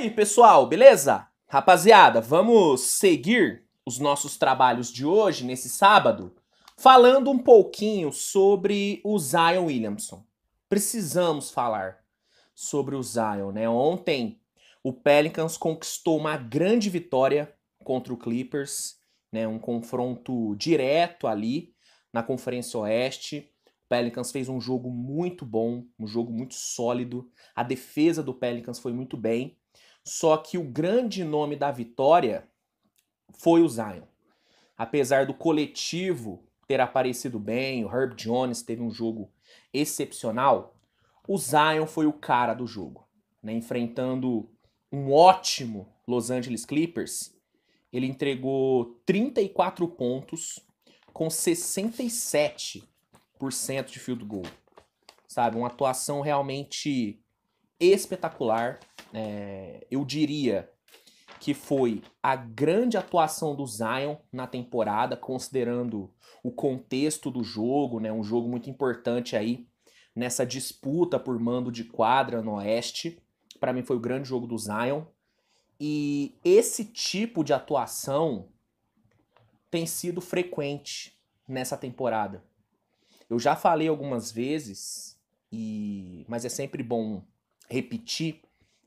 E aí, pessoal, beleza? Rapaziada, vamos seguir os nossos trabalhos de hoje, nesse sábado, falando um pouquinho sobre o Zion Williamson. Precisamos falar sobre o Zion, né? Ontem o Pelicans conquistou uma grande vitória contra o Clippers, né? Um confronto direto ali na Conferência Oeste. Pelicans fez um jogo muito bom, um jogo muito sólido. A defesa do Pelicans foi muito bem. Só que o grande nome da vitória foi o Zion. Apesar do coletivo ter aparecido bem, o Herb Jones teve um jogo excepcional, o Zion foi o cara do jogo, né? enfrentando um ótimo Los Angeles Clippers. Ele entregou 34 pontos com 67% de field goal. Sabe, uma atuação realmente espetacular. É, eu diria que foi a grande atuação do Zion na temporada, considerando o contexto do jogo, né? Um jogo muito importante aí nessa disputa por mando de quadra no Oeste. Para mim foi o grande jogo do Zion. E esse tipo de atuação tem sido frequente nessa temporada. Eu já falei algumas vezes e mas é sempre bom repetir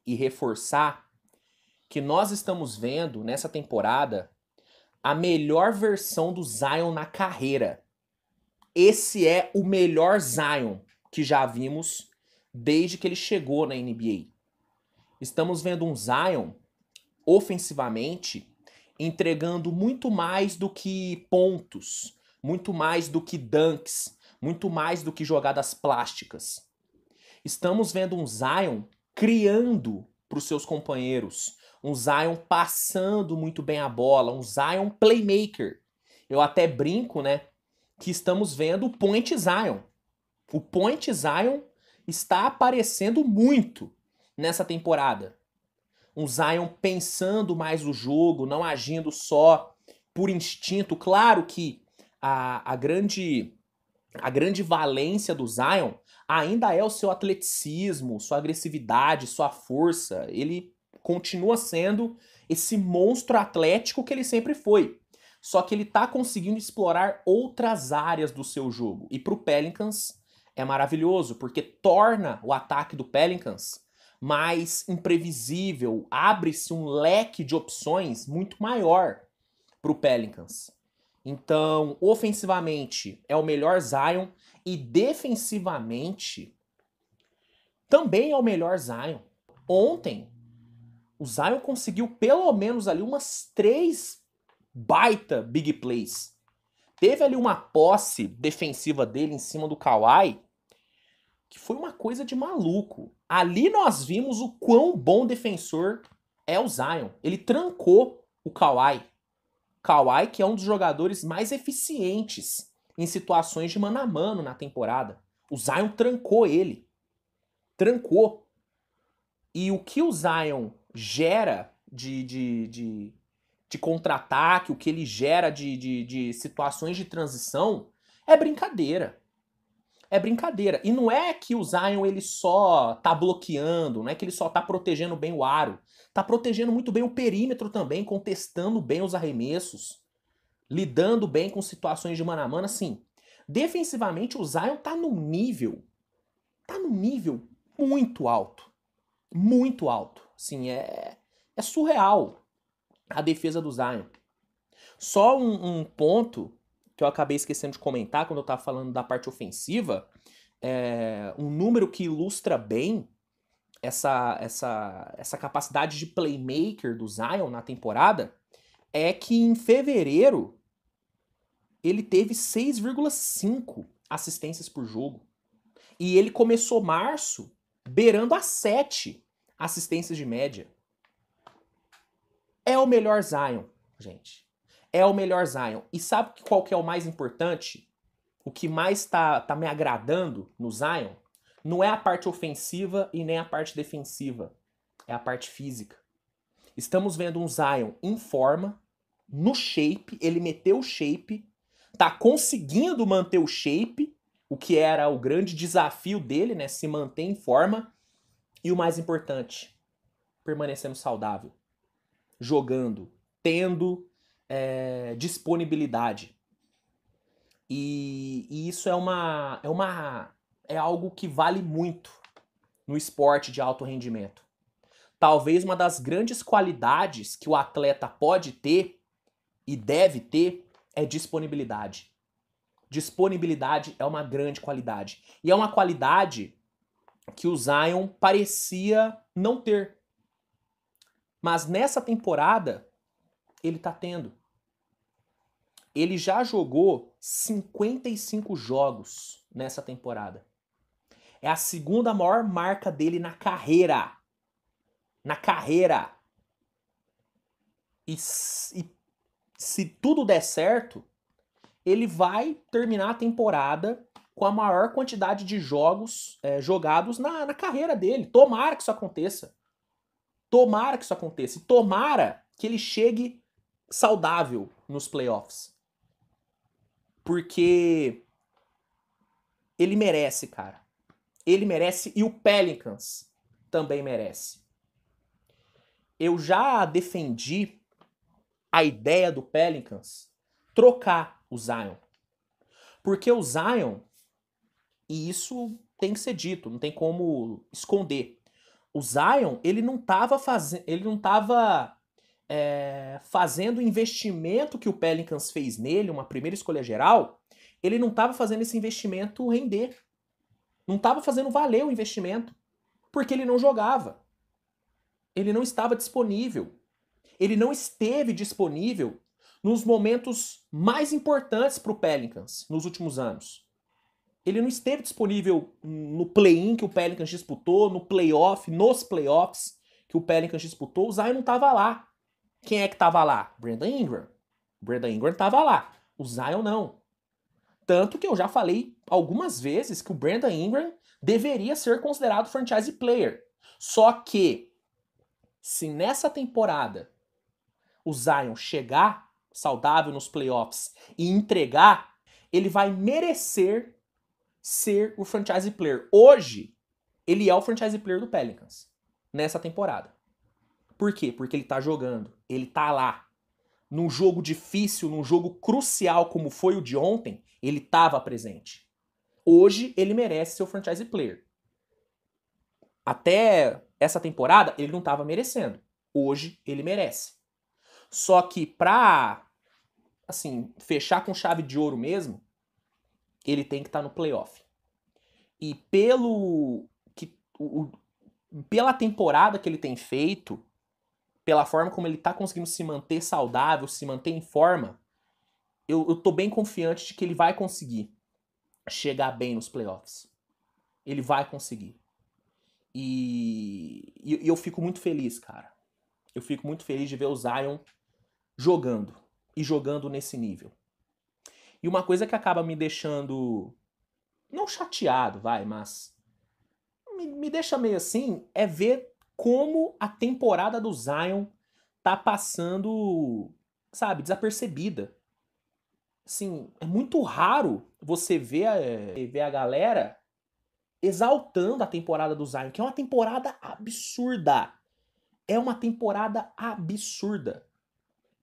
e reforçar que nós estamos vendo nessa temporada a melhor versão do Zion na carreira. Esse é o melhor Zion que já vimos desde que ele chegou na NBA. Estamos vendo um Zion ofensivamente entregando muito mais do que pontos, muito mais do que dunks, muito mais do que jogadas plásticas. Estamos vendo um Zion criando para os seus companheiros, um Zion passando muito bem a bola, um Zion playmaker. Eu até brinco, né, que estamos vendo o Point Zion. O Point Zion está aparecendo muito nessa temporada. Um Zion pensando mais o jogo, não agindo só por instinto. Claro que a, a grande a grande valência do Zion ainda é o seu atleticismo, sua agressividade, sua força. Ele continua sendo esse monstro atlético que ele sempre foi. Só que ele está conseguindo explorar outras áreas do seu jogo. E para o Pelicans é maravilhoso, porque torna o ataque do Pelicans mais imprevisível, abre-se um leque de opções muito maior para o Pelicans. Então, ofensivamente é o melhor Zion e defensivamente também é o melhor Zion. Ontem o Zion conseguiu pelo menos ali umas três baita big plays. Teve ali uma posse defensiva dele em cima do Kawhi que foi uma coisa de maluco. Ali nós vimos o quão bom defensor é o Zion. Ele trancou o Kawhi. Kawhi, que é um dos jogadores mais eficientes em situações de mano a mano na temporada. O Zion trancou ele. Trancou. E o que o Zion gera de, de, de, de contra-ataque, o que ele gera de, de, de situações de transição, é brincadeira é brincadeira. E não é que o Zion ele só tá bloqueando, não é que ele só tá protegendo bem o aro. Tá protegendo muito bem o perímetro também, contestando bem os arremessos, lidando bem com situações de mano a mano, assim. Defensivamente o Zion tá num nível, tá num nível muito alto. Muito alto. Assim, é é surreal a defesa do Zion. Só um, um ponto eu acabei esquecendo de comentar quando eu estava falando da parte ofensiva, é um número que ilustra bem essa, essa, essa capacidade de playmaker do Zion na temporada é que em fevereiro ele teve 6,5 assistências por jogo. E ele começou março beirando a 7 assistências de média. É o melhor Zion, gente é o melhor Zion. E sabe qual que é o mais importante? O que mais está tá me agradando no Zion não é a parte ofensiva e nem a parte defensiva. É a parte física. Estamos vendo um Zion em forma, no shape, ele meteu o shape, tá conseguindo manter o shape, o que era o grande desafio dele, né? Se manter em forma. E o mais importante, permanecendo saudável. Jogando, tendo é, disponibilidade. E, e, isso é uma, é uma é algo que vale muito no esporte de alto rendimento. Talvez uma das grandes qualidades que o atleta pode ter e deve ter é disponibilidade. Disponibilidade é uma grande qualidade. E é uma qualidade que o Zion parecia não ter. Mas nessa temporada, ele tá tendo. Ele já jogou 55 jogos nessa temporada. É a segunda maior marca dele na carreira. Na carreira. E se, se tudo der certo, ele vai terminar a temporada com a maior quantidade de jogos é, jogados na, na carreira dele. Tomara que isso aconteça. Tomara que isso aconteça. E tomara que ele chegue saudável nos playoffs porque ele merece, cara. Ele merece e o Pelicans também merece. Eu já defendi a ideia do Pelicans trocar o Zion. Porque o Zion, e isso tem que ser dito, não tem como esconder. O Zion, ele não estava fazendo, ele não tava é, fazendo o investimento que o Pelicans fez nele, uma primeira escolha geral, ele não estava fazendo esse investimento render. Não estava fazendo valer o investimento, porque ele não jogava. Ele não estava disponível. Ele não esteve disponível nos momentos mais importantes para o Pelicans nos últimos anos. Ele não esteve disponível no play-in que o Pelicans disputou, no playoff, nos playoffs que o Pelicans disputou. O Zion não estava lá. Quem é que estava lá? Brandon Ingram. Brandon Ingram estava lá. O Zion não. Tanto que eu já falei algumas vezes que o Brandon Ingram deveria ser considerado franchise player. Só que se nessa temporada o Zion chegar saudável nos playoffs e entregar, ele vai merecer ser o franchise player. Hoje, ele é o franchise player do Pelicans nessa temporada. Por quê? Porque ele tá jogando ele tá lá. Num jogo difícil, num jogo crucial como foi o de ontem, ele estava presente. Hoje ele merece seu franchise player. Até essa temporada ele não estava merecendo. Hoje ele merece. Só que pra assim, fechar com chave de ouro mesmo, ele tem que estar tá no playoff. E pelo que o, pela temporada que ele tem feito, pela forma como ele está conseguindo se manter saudável, se manter em forma, eu, eu tô bem confiante de que ele vai conseguir chegar bem nos playoffs. Ele vai conseguir. E, e, eu fico muito feliz, cara. Eu fico muito feliz de ver o Zion jogando. E jogando nesse nível. E uma coisa que acaba me deixando. Não chateado, vai, mas. Me, me deixa meio assim. É ver como a temporada do Zion tá passando, sabe, desapercebida. Assim, é muito raro você ver a, eh, ver a galera exaltando a temporada do Zion, que é uma temporada absurda. É uma temporada absurda.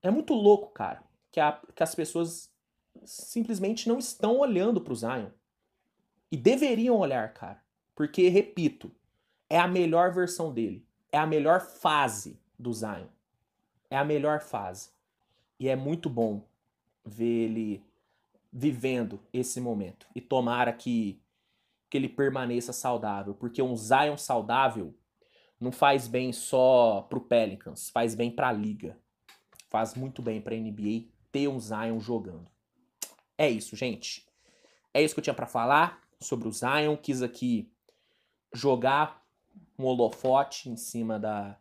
É muito louco, cara, que, a, que as pessoas simplesmente não estão olhando pro Zion. E deveriam olhar, cara. Porque, repito, é a melhor versão dele é a melhor fase do Zion. É a melhor fase. E é muito bom ver ele vivendo esse momento. E tomara que, que ele permaneça saudável. Porque um Zion saudável não faz bem só pro Pelicans, faz bem pra liga. Faz muito bem pra NBA ter um Zion jogando. É isso, gente. É isso que eu tinha para falar sobre o Zion. Quis aqui jogar um holofote em cima da,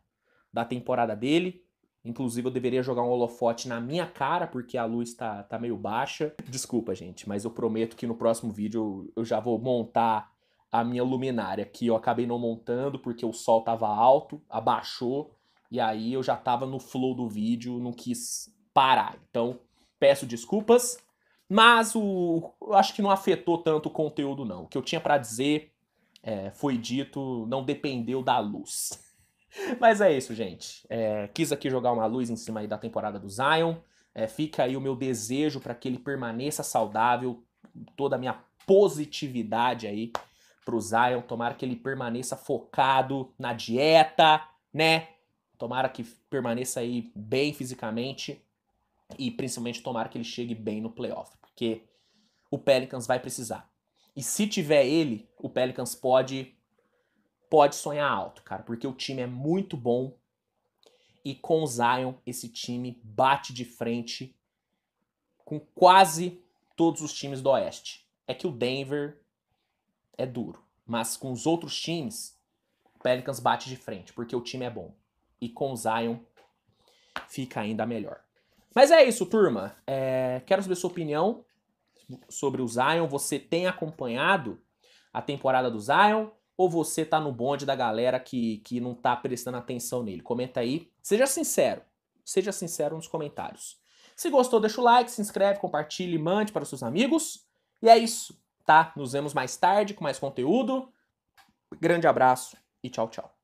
da temporada dele. Inclusive, eu deveria jogar um holofote na minha cara, porque a luz tá, tá meio baixa. Desculpa, gente, mas eu prometo que no próximo vídeo eu já vou montar a minha luminária, que eu acabei não montando porque o sol tava alto, abaixou, e aí eu já tava no flow do vídeo, não quis parar. Então, peço desculpas, mas o, eu acho que não afetou tanto o conteúdo, não. O que eu tinha para dizer é, foi dito não dependeu da luz. Mas é isso, gente. É, quis aqui jogar uma luz em cima aí da temporada do Zion. É, fica aí o meu desejo para que ele permaneça saudável, toda a minha positividade aí pro Zion. Tomara que ele permaneça focado na dieta, né? Tomara que permaneça aí bem fisicamente e principalmente tomara que ele chegue bem no playoff, porque o Pelicans vai precisar. E se tiver ele, o Pelicans pode pode sonhar alto, cara, porque o time é muito bom e com o Zion esse time bate de frente com quase todos os times do Oeste. É que o Denver é duro, mas com os outros times, o Pelicans bate de frente, porque o time é bom. E com o Zion fica ainda melhor. Mas é isso, turma. É... quero saber sua opinião sobre o Zion? Você tem acompanhado a temporada do Zion? Ou você tá no bonde da galera que, que não tá prestando atenção nele? Comenta aí. Seja sincero. Seja sincero nos comentários. Se gostou, deixa o like, se inscreve, compartilhe, mande para os seus amigos. E é isso, tá? Nos vemos mais tarde com mais conteúdo. Grande abraço e tchau, tchau.